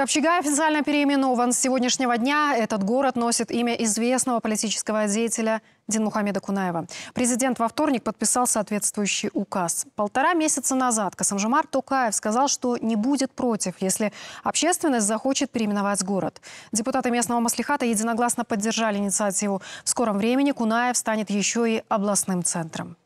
Копчегай официально переименован. С сегодняшнего дня этот город носит имя известного политического деятеля Динмухамеда Кунаева. Президент во вторник подписал соответствующий указ. Полтора месяца назад Касамжимар Тукаев сказал, что не будет против, если общественность захочет переименовать город. Депутаты местного маслихата единогласно поддержали инициативу. В скором времени Кунаев станет еще и областным центром.